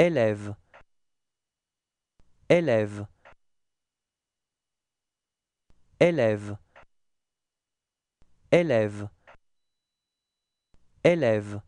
Élève Élève Élève Élève Élève